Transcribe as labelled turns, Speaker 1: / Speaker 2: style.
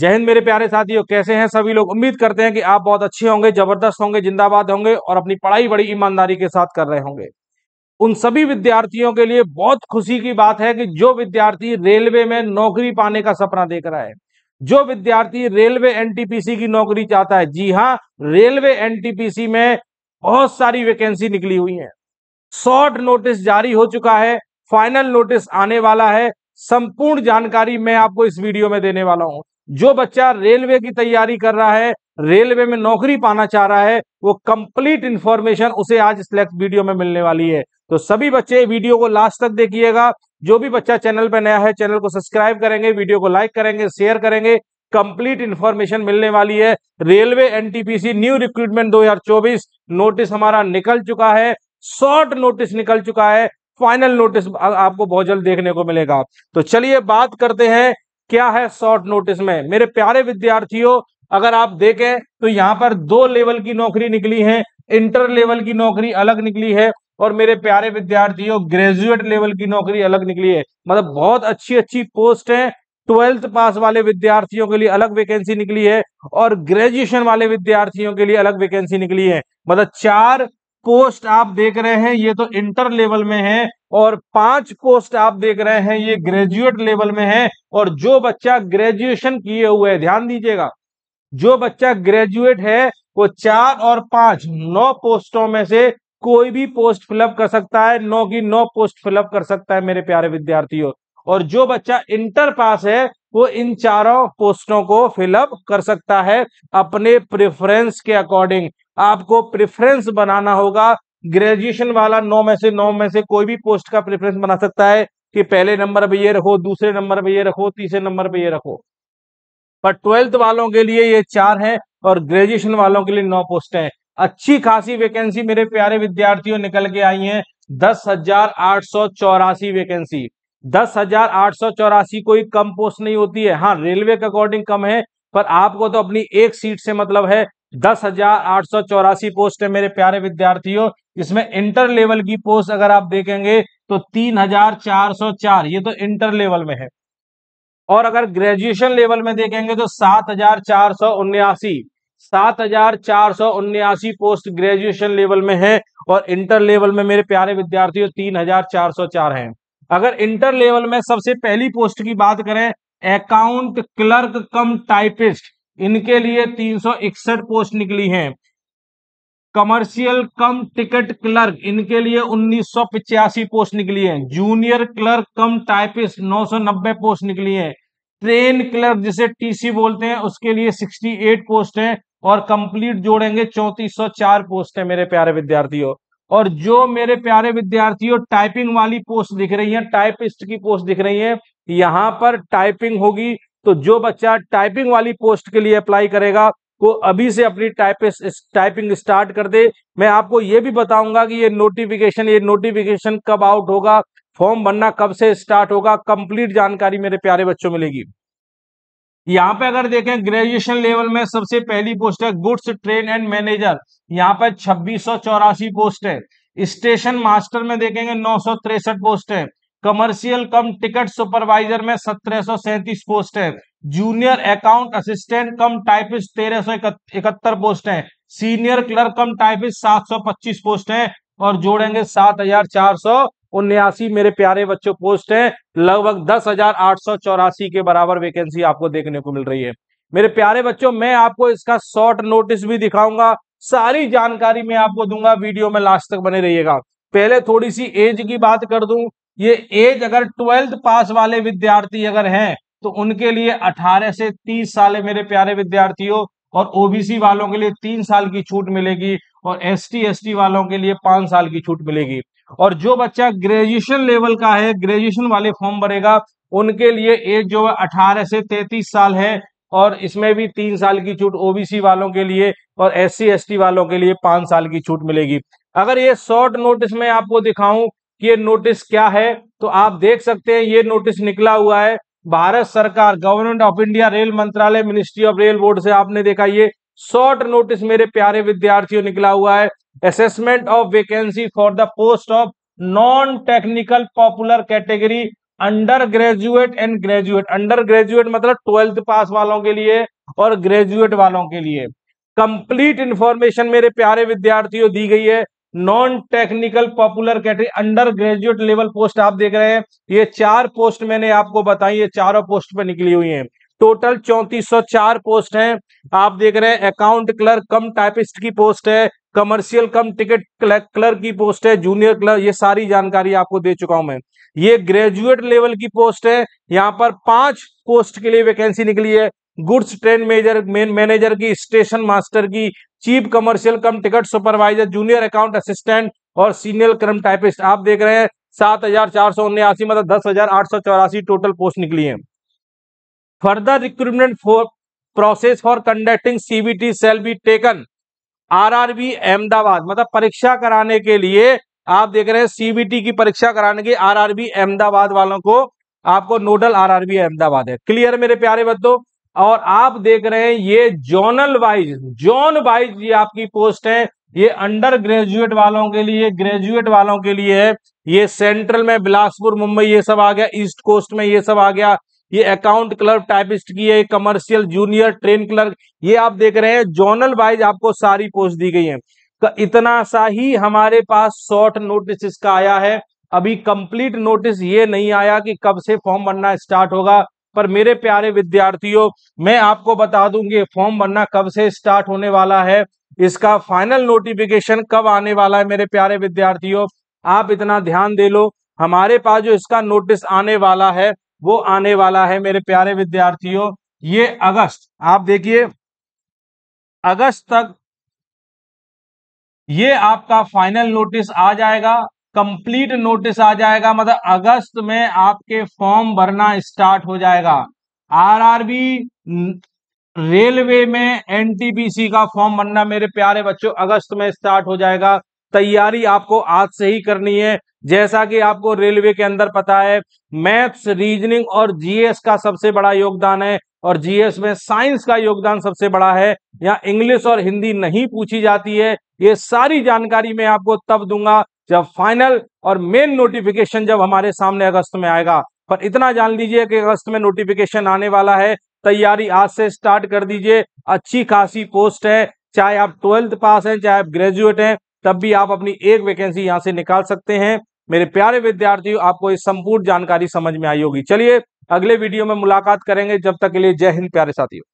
Speaker 1: जय हिंद मेरे प्यारे साथियों कैसे हैं सभी लोग उम्मीद करते हैं कि आप बहुत अच्छे होंगे जबरदस्त होंगे जिंदाबाद होंगे और अपनी पढ़ाई बड़ी ईमानदारी के साथ कर रहे होंगे उन सभी विद्यार्थियों के लिए बहुत खुशी की बात है कि जो विद्यार्थी रेलवे में नौकरी पाने का सपना देख रहा है जो विद्यार्थी रेलवे एनटीपीसी की नौकरी चाहता है जी हाँ रेलवे एनटीपीसी में बहुत सारी वैकेंसी निकली हुई है शॉर्ट नोटिस जारी हो चुका है फाइनल नोटिस आने वाला है संपूर्ण जानकारी मैं आपको इस वीडियो में देने वाला हूं जो बच्चा रेलवे की तैयारी कर रहा है रेलवे में नौकरी पाना चाह रहा है वो कंप्लीट इंफॉर्मेशन उसे आज इस वीडियो में मिलने वाली है तो सभी बच्चे वीडियो को लास्ट तक देखिएगा जो भी बच्चा चैनल पर नया है चैनल को सब्सक्राइब करेंगे वीडियो को लाइक करेंगे शेयर करेंगे कंप्लीट इंफॉर्मेशन मिलने वाली है railway NTPC new recruitment 2024 notice हमारा निकल चुका है शॉर्ट नोटिस निकल चुका है फाइनल नोटिस आपको बहुत जल्द देखने को मिलेगा तो चलिए बात करते हैं क्या है शॉर्ट नोटिस में मेरे प्यारे विद्यार्थियों अगर आप देखें तो यहाँ पर दो लेवल की नौकरी निकली है इंटर लेवल की नौकरी अलग निकली है और मेरे प्यारे विद्यार्थियों ग्रेजुएट लेवल की नौकरी अलग निकली है मतलब बहुत अच्छी अच्छी पोस्ट है ट्वेल्थ पास वाले विद्यार्थियों के लिए अलग वैकेंसी निकली है और ग्रेजुएशन वाले विद्यार्थियों के लिए अलग वैकेंसी निकली है मतलब चार पोस्ट आप देख रहे हैं ये तो इंटर लेवल में है और पांच पोस्ट आप देख रहे हैं ये ग्रेजुएट लेवल में है और जो बच्चा ग्रेजुएशन किए हुए है ध्यान दीजिएगा जो बच्चा ग्रेजुएट है वो चार और पांच नौ पोस्टों में से कोई भी पोस्ट फिलअप कर सकता है नौ की नौ पोस्ट फिलअप कर सकता है मेरे प्यारे विद्यार्थियों और जो बच्चा इंटर पास है वो इन चारों पोस्टों को फिलअप कर सकता है अपने प्रेफरेंस के अकॉर्डिंग आपको प्रेफरेंस बनाना होगा ग्रेजुएशन वाला नौ में से नौ में से कोई भी पोस्ट का प्रेफरेंस बना सकता है कि पहले नंबर पे ये रखो दूसरे नंबर पे ये रखो तीसरे नंबर पे ये रखो पर ट्वेल्थ वालों के लिए ये चार है और ग्रेजुएशन वालों के लिए नौ पोस्ट है अच्छी खासी वैकेंसी मेरे प्यारे विद्यार्थियों निकल के आई है दस हजार आठ सौ चौरासी वैकेंसी दस हजार आठ सौ चौरासी कोई कम पोस्ट नहीं होती है हाँ रेलवे के अकॉर्डिंग कम है पर आपको तो अपनी एक सीट से मतलब है दस हजार आठ सौ चौरासी पोस्ट है मेरे प्यारे विद्यार्थियों इसमें इंटर लेवल की पोस्ट अगर आप देखेंगे तो तीन हजार चार सौ चार ये तो इंटर लेवल में है और अगर ग्रेजुएशन लेवल में देखेंगे तो सात हजार चार सौ उन्यासी सात हजार चार सौ उन्यासी पोस्ट ग्रेजुएशन लेवल में है और इंटर लेवल में मेरे प्यारे विद्यार्थियों तीन हजार चार सौ चार हैं अगर इंटर लेवल में सबसे पहली पोस्ट की बात करें अकाउंट क्लर्क कम टाइपिस्ट इनके लिए तीन पोस्ट निकली हैं कमर्शियल कम टिकट क्लर्क इनके लिए उन्नीस पोस्ट निकली है junior clerk cum typist 990 post निकली है ट्रेन क्लर्क जिसे टीसी बोलते हैं उसके लिए 68 पोस्ट है और कंप्लीट जोड़ेंगे चार पोस्ट है मेरे प्यारे विद्यार्थियों और जो मेरे प्यारे विद्यार्थियों टाइपिंग वाली पोस्ट दिख रही है टाइपिस्ट की पोस्ट दिख रही है यहां पर टाइपिंग होगी तो जो बच्चा टाइपिंग वाली पोस्ट के लिए अप्लाई करेगा वो अभी से अपनी टाइपिस्ट टाइपिंग स्टार्ट कर दे मैं आपको ये भी बताऊंगा कि ये नोटिफिकेशन ये नोटिफिकेशन कब आउट होगा फॉर्म भरना कब से स्टार्ट होगा कंप्लीट जानकारी मेरे प्यारे बच्चों मिलेगी यहाँ पे अगर देखें ग्रेजुएशन लेवल में सबसे पहली पोस्ट है गुड्स ट्रेन एंड मैनेजर यहाँ पे छब्बीस पोस्ट है स्टेशन मास्टर में देखेंगे नौ पोस्ट है कमर्शियल कम टिकट सुपरवाइजर में सत्रह पोस्ट है junior account assistant cum typist तेरह सौ इकहत्तर पोस्ट है सीनियर क्लर्क कम टाइपिस्ट सात सौ पच्चीस पोस्ट है और जोड़ेंगे सात हजार चार सौ उन्यासी मेरे प्यारे बच्चों पोस्ट है लगभग दस हजार आठ सौ चौरासी के बराबर वैकेंसी आपको देखने को मिल रही है मेरे प्यारे बच्चों मैं आपको इसका शॉर्ट नोटिस भी दिखाऊंगा सारी जानकारी मैं आपको दूंगा वीडियो में लास्ट तक बने रहिएगा पहले थोड़ी सी एज की बात कर दू ये एज अगर ट्वेल्थ पास वाले विद्यार्थी अगर हैं तो उनके लिए 18 से 30 साल मेरे प्यारे विद्यार्थियों और ओबीसी वालों के लिए तीन साल की छूट मिलेगी और एस टी वालों के लिए पांच साल की छूट मिलेगी और जो बच्चा ग्रेजुएशन लेवल का है ग्रेजुएशन वाले फॉर्म भरेगा उनके लिए एज जो है अठारह से तैतीस साल है और इसमें भी तीन साल की छूट ओबीसी वालों के लिए और एस सी वालों के लिए पांच साल की छूट मिलेगी अगर ये शॉर्ट नोटिस में आपको दिखाऊं कि ये नोटिस क्या है तो आप देख सकते हैं ये नोटिस निकला हुआ है भारत सरकार गवर्नमेंट ऑफ इंडिया रेल मंत्रालय मिनिस्ट्री ऑफ रेल बोर्ड से आपने देखा ये शॉर्ट नोटिस मेरे प्यारे विद्यार्थियों निकला हुआ है of vacancy for the post of non technical popular category under graduate and graduate under graduate मतलब ट्वेल्थ पास वालों के लिए और ग्रेजुएट वालों के लिए कंप्लीट इंफॉर्मेशन मेरे प्यारे विद्यार्थियों दी गई है non technical popular category under graduate level post आप देख रहे हैं ये चार पोस्ट मैंने आपको बताई ये चारों पोस्ट पर निकली हुई है टोटल सौ चार पोस्ट हैं आप देख रहे हैं अकाउंट क्लर्क कम टाइपिस्ट की पोस्ट है कमर्शियल कम टिकट क्लर्क की पोस्ट है जूनियर क्लर्क ये सारी जानकारी आपको दे चुका हूं मैं ये ग्रेजुएट लेवल की पोस्ट है यहाँ पर पांच पोस्ट के लिए वैकेंसी निकली है गुड्स ट्रेन मेजर मैनेजर की स्टेशन मास्टर की chief commercial cum ticket supervisor junior account assistant और सीनियर क्रम टाइपिस्ट आप देख रहे हैं सात हजार चार सौ उन्यासी मतलब दस हजार आठ सौ चौरासी टोटल पोस्ट निकली है further recruitment for process for conducting CBT shall be taken R R B Ahmedabad मतलब परीक्षा कराने के लिए आप देख रहे हैं सीबीटी की परीक्षा कराने के बी अहमदाबाद वालों को आपको nodal R R B Ahmedabad है क्लियर मेरे प्यारे बच्चों और आप देख रहे हैं ये जोनल वाइज जोन वाइज ये आपकी पोस्ट है ये अंडर ग्रेजुएट वालों के लिए ग्रेजुएट वालों के लिए है ये सेंट्रल में बिलासपुर मुंबई ये सब आ गया ईस्ट कोस्ट में ये सब आ गया ये अकाउंट क्लर्क टाइपिस्ट की है कमर्शियल जूनियर ट्रेन क्लर्क ये आप देख रहे हैं जोनल वाइज आपको सारी पोस्ट दी गई है तो इतना सा ही हमारे पास शॉर्ट नोटिस इसका आया है अभी कंप्लीट नोटिस ये नहीं आया कि कब से फॉर्म भरना स्टार्ट होगा पर मेरे प्यारे विद्यार्थियों मैं आपको बता दूंगी फॉर्म भरना कब से स्टार्ट होने वाला है इसका फाइनल नोटिफिकेशन कब आने वाला है मेरे प्यारे विद्यार्थियों आप इतना ध्यान दे लो हमारे पास जो इसका नोटिस आने वाला है वो आने वाला है मेरे प्यारे विद्यार्थियों ये अगस्त आप देखिए अगस्त तक ये आपका फाइनल नोटिस आ जाएगा कंप्लीट नोटिस आ जाएगा मतलब अगस्त में आपके फॉर्म भरना स्टार्ट हो जाएगा आरआरबी रेलवे में एनटीपीसी का फॉर्म भरना मेरे प्यारे बच्चों अगस्त में स्टार्ट हो जाएगा तैयारी आपको आज से ही करनी है जैसा कि आपको रेलवे के अंदर पता है मैथ्स रीजनिंग और जीएस का सबसे बड़ा योगदान है और जीएस में साइंस का योगदान सबसे बड़ा है यहाँ इंग्लिश और हिंदी नहीं पूछी जाती है ये सारी जानकारी मैं आपको तब दूंगा जब फाइनल और मेन नोटिफिकेशन जब हमारे सामने अगस्त में आएगा पर इतना जान लीजिए कि अगस्त में नोटिफिकेशन आने वाला है तैयारी आज से स्टार्ट कर दीजिए अच्छी खासी पोस्ट है चाहे आप ट्वेल्थ पास हैं चाहे आप ग्रेजुएट हैं तब भी आप अपनी एक वैकेंसी यहां से निकाल सकते हैं मेरे प्यारे विद्यार्थियों आपको इस संपूर्ण जानकारी समझ में आई होगी चलिए अगले वीडियो में मुलाकात करेंगे जब तक के लिए जय हिंद प्यारे साथियों